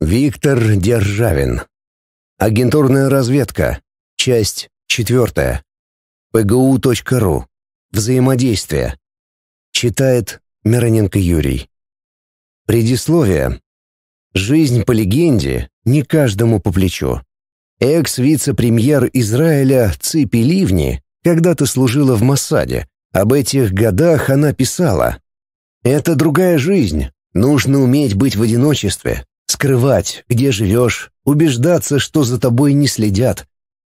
Виктор Державин. Агентурная разведка. Часть 4. pgu.ru. Взаимодействие. Читает Мироненко Юрий. Предисловие. Жизнь по легенде не каждому по плечу. Экс-вице-премьер Израиля Ципи Ливни когда-то служила в Моссаде. Об этих годах она писала. «Это другая жизнь. Нужно уметь быть в одиночестве, скрывать, где живешь, убеждаться, что за тобой не следят.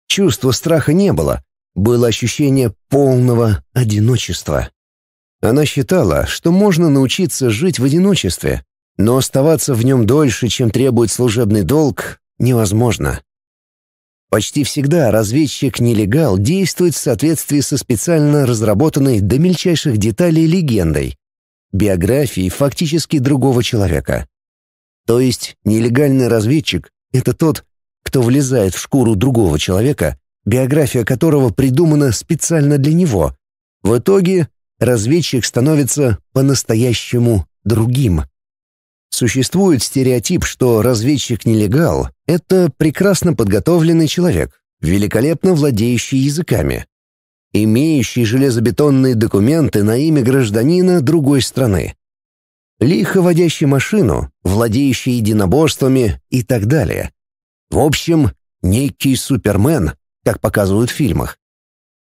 Чувства страха не было, было ощущение полного одиночества. Она считала, что можно научиться жить в одиночестве, но оставаться в нем дольше, чем требует служебный долг, невозможно. Почти всегда разведчик-нелегал действует в соответствии со специально разработанной до мельчайших деталей легендой, биографией фактически другого человека. То есть нелегальный разведчик — это тот, кто влезает в шкуру другого человека, биография которого придумана специально для него. В итоге разведчик становится по-настоящему другим. Существует стереотип, что разведчик-нелегал — это прекрасно подготовленный человек, великолепно владеющий языками, имеющий железобетонные документы на имя гражданина другой страны, лихо водящий машину, владеющий единоборствами и так далее. В общем, некий супермен, как показывают в фильмах.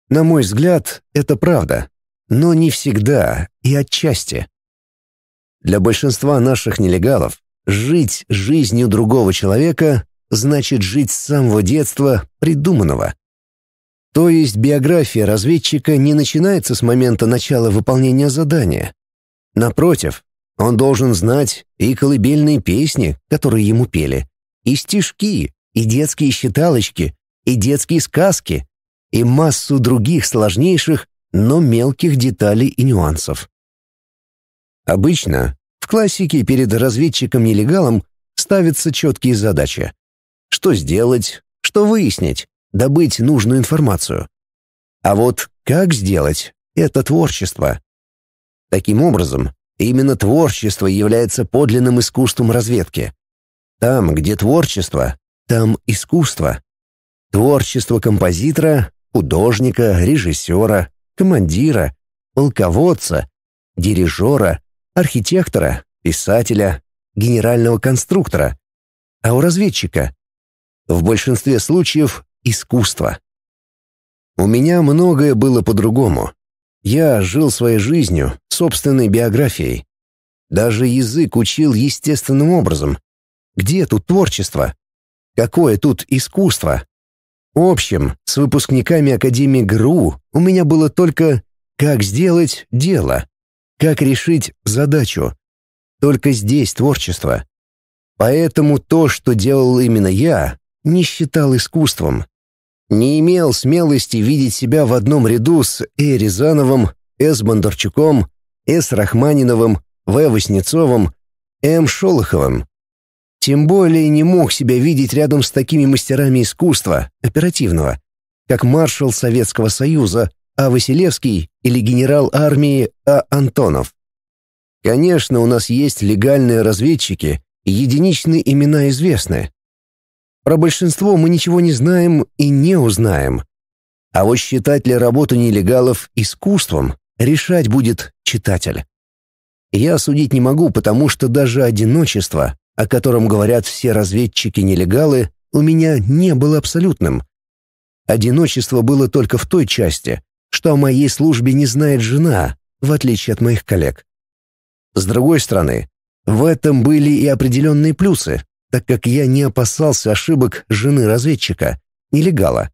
На мой взгляд, это правда, но не всегда и отчасти. Для большинства наших нелегалов жить жизнью другого человека значит жить с самого детства придуманного. То есть биография разведчика не начинается с момента начала выполнения задания. Напротив, он должен знать и колыбельные песни, которые ему пели, и стишки, и детские считалочки, и детские сказки, и массу других сложнейших, но мелких деталей и нюансов. Обычно в классике перед разведчиком-нелегалом ставятся четкие задачи. Что сделать, что выяснить, добыть нужную информацию. А вот как сделать — это творчество. Таким образом, Именно творчество является подлинным искусством разведки. Там, где творчество, там искусство. Творчество композитора, художника, режиссера, командира, полководца, дирижера, архитектора, писателя, генерального конструктора. А у разведчика в большинстве случаев искусство. У меня многое было по-другому. Я жил своей жизнью, собственной биографией. Даже язык учил естественным образом. Где тут творчество? Какое тут искусство? В общем, с выпускниками Академии ГРУ у меня было только «как сделать дело», «как решить задачу». Только здесь творчество. Поэтому то, что делал именно я, не считал искусством не имел смелости видеть себя в одном ряду с Э. Рязановым, С. Э. Бондарчуком, э. С. Рахманиновым, В. Васнецовым, М. Шолоховым. Тем более не мог себя видеть рядом с такими мастерами искусства, оперативного, как маршал Советского Союза А. Василевский или генерал армии А. Антонов. Конечно, у нас есть легальные разведчики, единичные имена известные. Про большинство мы ничего не знаем и не узнаем. А вот считать ли работу нелегалов искусством, решать будет читатель. Я судить не могу, потому что даже одиночество, о котором говорят все разведчики-нелегалы, у меня не было абсолютным. Одиночество было только в той части, что о моей службе не знает жена, в отличие от моих коллег. С другой стороны, в этом были и определенные плюсы, так как я не опасался ошибок жены разведчика, нелегала.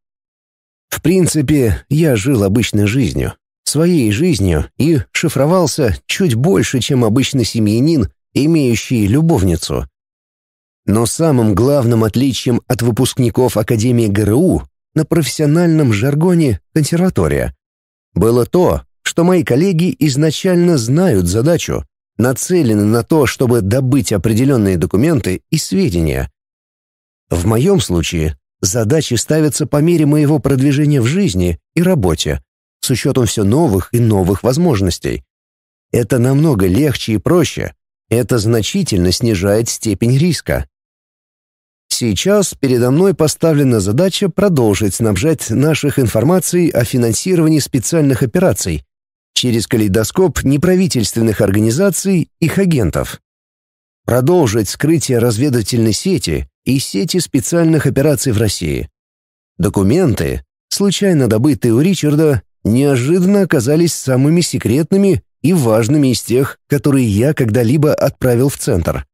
В принципе, я жил обычной жизнью, своей жизнью и шифровался чуть больше, чем обычный семьянин, имеющий любовницу. Но самым главным отличием от выпускников Академии ГРУ на профессиональном жаргоне «консерватория» было то, что мои коллеги изначально знают задачу, нацелены на то, чтобы добыть определенные документы и сведения. В моем случае задачи ставятся по мере моего продвижения в жизни и работе, с учетом все новых и новых возможностей. Это намного легче и проще. Это значительно снижает степень риска. Сейчас передо мной поставлена задача продолжить снабжать наших информацией о финансировании специальных операций, через калейдоскоп неправительственных организаций, их агентов. Продолжить скрытие разведывательной сети и сети специальных операций в России. Документы, случайно добытые у Ричарда, неожиданно оказались самыми секретными и важными из тех, которые я когда-либо отправил в центр.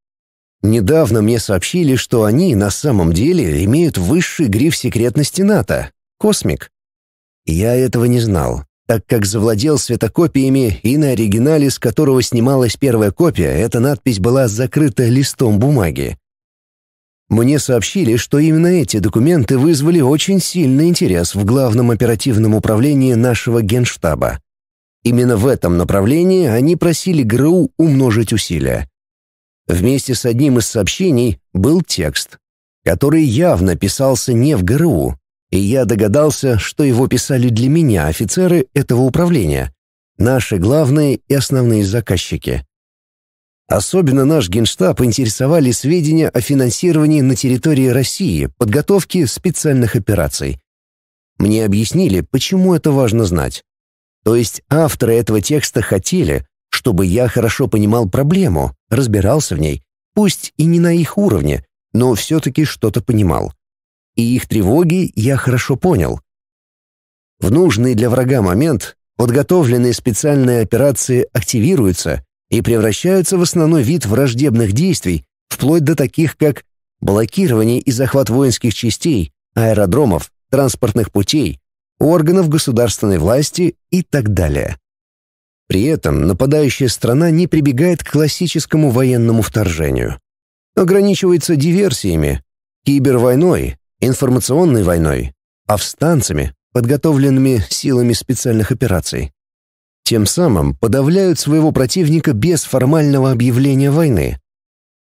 Недавно мне сообщили, что они на самом деле имеют высший гриф секретности НАТО — «Космик». Я этого не знал, так как завладел светокопиями, и на оригинале, с которого снималась первая копия, эта надпись была закрыта листом бумаги. Мне сообщили, что именно эти документы вызвали очень сильный интерес в главном оперативном управлении нашего генштаба. Именно в этом направлении они просили ГРУ умножить усилия. Вместе с одним из сообщений был текст, который явно писался не в ГРУ, и я догадался, что его писали для меня офицеры этого управления, наши главные и основные заказчики. Особенно наш генштаб интересовали сведения о финансировании на территории России подготовки специальных операций. Мне объяснили, почему это важно знать. То есть авторы этого текста хотели, чтобы я хорошо понимал проблему, разбирался в ней, пусть и не на их уровне, но все-таки что-то понимал и их тревоги я хорошо понял. В нужный для врага момент подготовленные специальные операции активируются и превращаются в основной вид враждебных действий, вплоть до таких, как блокирование и захват воинских частей, аэродромов, транспортных путей, органов государственной власти и так далее. При этом нападающая страна не прибегает к классическому военному вторжению. Ограничивается диверсиями, кибервойной информационной войной, повстанцами, а подготовленными силами специальных операций. Тем самым подавляют своего противника без формального объявления войны.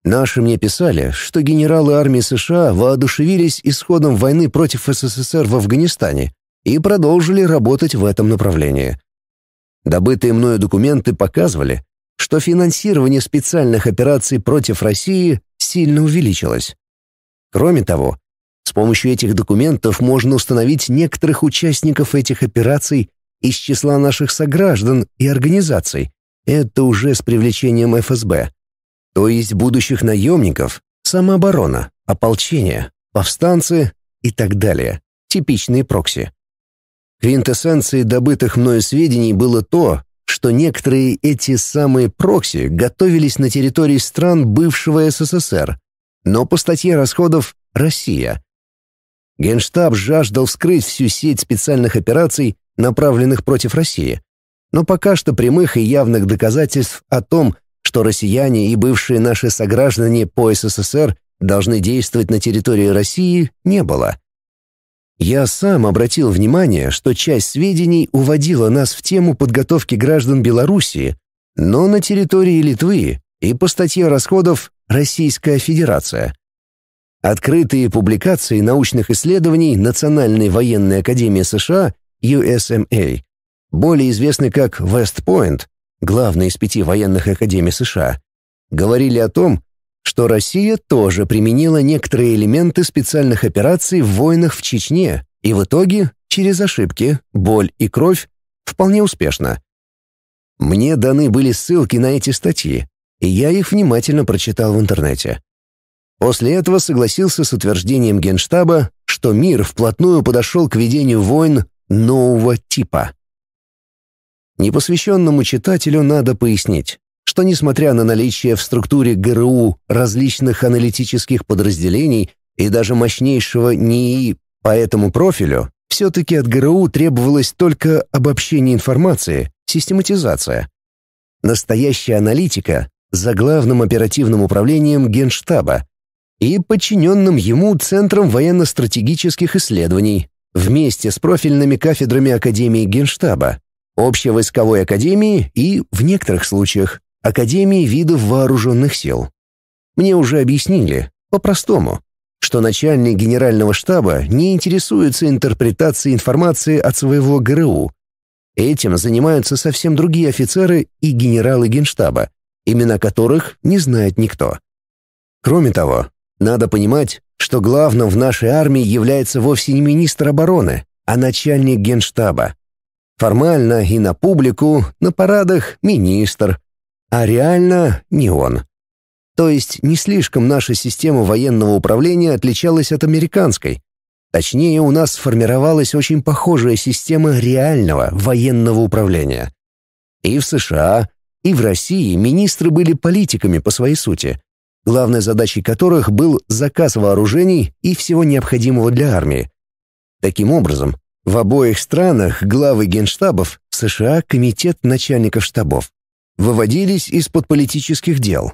Наши мне писали, что генералы армии США воодушевились исходом войны против СССР в Афганистане и продолжили работать в этом направлении. Добытые мною документы показывали, что финансирование специальных операций против России сильно увеличилось. Кроме того, с помощью этих документов можно установить некоторых участников этих операций из числа наших сограждан и организаций. Это уже с привлечением ФСБ. То есть будущих наемников, самооборона, ополчение, повстанцы и так далее. Типичные прокси. Квинтэссенцией добытых мною сведений было то, что некоторые эти самые прокси готовились на территории стран бывшего СССР, но по статье расходов «Россия» Генштаб жаждал вскрыть всю сеть специальных операций, направленных против России. Но пока что прямых и явных доказательств о том, что россияне и бывшие наши сограждане по СССР должны действовать на территории России, не было. Я сам обратил внимание, что часть сведений уводила нас в тему подготовки граждан Белоруссии, но на территории Литвы и по статье расходов «Российская Федерация». Открытые публикации научных исследований Национальной военной академии США USMA, эм более известной как Вестпоинт, главной из пяти военных академий США, говорили о том, что Россия тоже применила некоторые элементы специальных операций в войнах в Чечне и в итоге, через ошибки, боль и кровь, вполне успешно. Мне даны были ссылки на эти статьи, и я их внимательно прочитал в интернете. После этого согласился с утверждением Генштаба, что мир вплотную подошел к ведению войн нового типа. Непосвященному читателю надо пояснить, что несмотря на наличие в структуре ГРУ различных аналитических подразделений и даже мощнейшего НИИ по этому профилю, все-таки от ГРУ требовалось только обобщение информации, систематизация. Настоящая аналитика за главным оперативным управлением Генштаба, и подчиненным ему Центром военно-стратегических исследований вместе с профильными кафедрами Академии Генштаба, Общевойсковой Академии и, в некоторых случаях, Академии видов вооруженных сил. Мне уже объяснили, по-простому, что начальник генерального штаба не интересуется интерпретацией информации от своего ГРУ. Этим занимаются совсем другие офицеры и генералы генштаба, имена которых не знает никто. Кроме того, надо понимать, что главным в нашей армии является вовсе не министр обороны, а начальник генштаба. Формально и на публику, на парадах министр, а реально не он. То есть не слишком наша система военного управления отличалась от американской. Точнее, у нас сформировалась очень похожая система реального военного управления. И в США, и в России министры были политиками по своей сути – главной задачей которых был заказ вооружений и всего необходимого для армии. Таким образом, в обоих странах главы генштабов США комитет начальников штабов выводились из-под политических дел.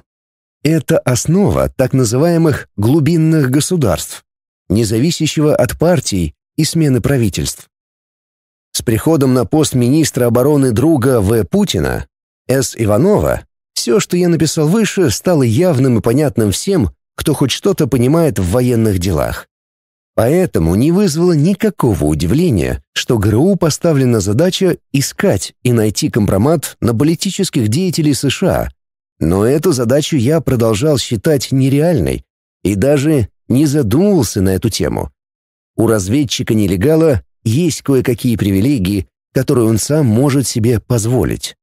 Это основа так называемых глубинных государств, независящего от партий и смены правительств. С приходом на пост министра обороны друга В. Путина, С. Иванова, все, что я написал выше, стало явным и понятным всем, кто хоть что-то понимает в военных делах. Поэтому не вызвало никакого удивления, что ГРУ поставлена задача искать и найти компромат на политических деятелей США. Но эту задачу я продолжал считать нереальной и даже не задумывался на эту тему. У разведчика-нелегала есть кое-какие привилегии, которые он сам может себе позволить.